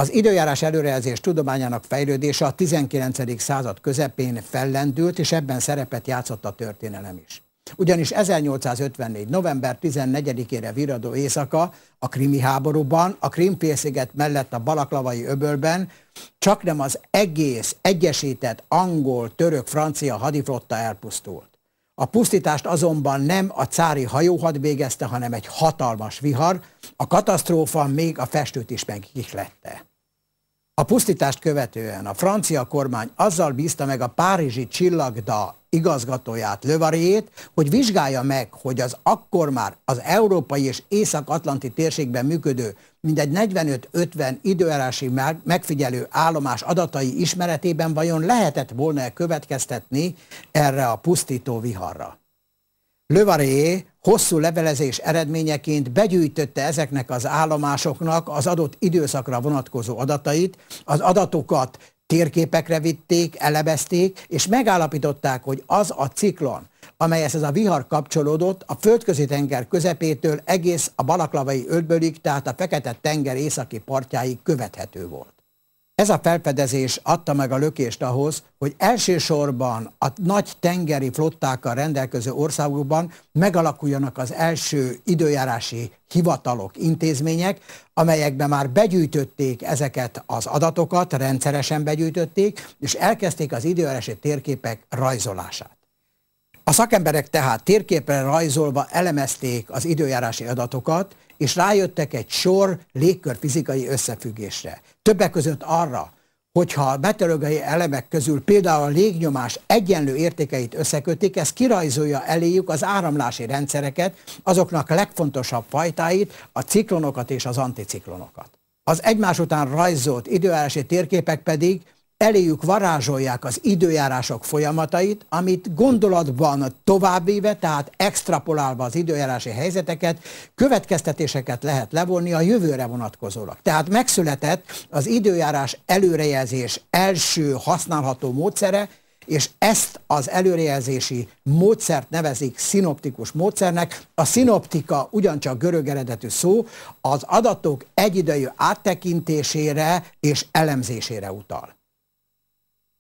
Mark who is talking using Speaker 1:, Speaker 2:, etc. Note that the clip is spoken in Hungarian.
Speaker 1: Az időjárás előrejelzés tudományának fejlődése a 19. század közepén fellendült, és ebben szerepet játszott a történelem is. Ugyanis 1854. november 14-ére viradó éjszaka a krimi háborúban, a Krimfélsziget mellett a Balaklavai öbölben csak nem az egész egyesített angol, török, francia hadiflotta elpusztult. A pusztítást azonban nem a cári hajóhad végezte, hanem egy hatalmas vihar, a katasztrófa még a festőt is megkihlette. A pusztítást követően a francia kormány azzal bízta meg a Párizsi Csillagda igazgatóját, Lövariét, hogy vizsgálja meg, hogy az akkor már az európai és észak-atlanti térségben működő mindegy 45-50 időjárási megfigyelő állomás adatai ismeretében vajon lehetett volna -e következtetni erre a pusztító viharra. Lövaré hosszú levelezés eredményeként begyűjtötte ezeknek az állomásoknak az adott időszakra vonatkozó adatait, az adatokat térképekre vitték, elebezték, és megállapították, hogy az a ciklon, amelyhez ez a vihar kapcsolódott, a földközi tenger közepétől egész a balaklavai ölbölig, tehát a Fekete tenger északi partjáig követhető volt. Ez a felfedezés adta meg a lökést ahhoz, hogy elsősorban a nagy tengeri flottákkal rendelkező országokban megalakuljanak az első időjárási hivatalok, intézmények, amelyekben már begyűjtötték ezeket az adatokat, rendszeresen begyűjtötték, és elkezdték az időjárási térképek rajzolását. A szakemberek tehát térképre rajzolva elemezték az időjárási adatokat, és rájöttek egy sor fizikai összefüggésre. Többek között arra, hogyha a meteorológiai elemek közül például a légnyomás egyenlő értékeit összekötik, ez kirajzolja eléjük az áramlási rendszereket, azoknak legfontosabb fajtáit, a ciklonokat és az anticiklonokat. Az egymás után rajzolt időjárási térképek pedig eléjük varázsolják az időjárások folyamatait, amit gondolatban továbbéve, tehát extrapolálva az időjárási helyzeteket, következtetéseket lehet levonni a jövőre vonatkozólag. Tehát megszületett az időjárás előrejelzés első használható módszere, és ezt az előrejelzési módszert nevezik szinoptikus módszernek. A szinoptika ugyancsak görög eredetű szó, az adatok egyidejű áttekintésére és elemzésére utal.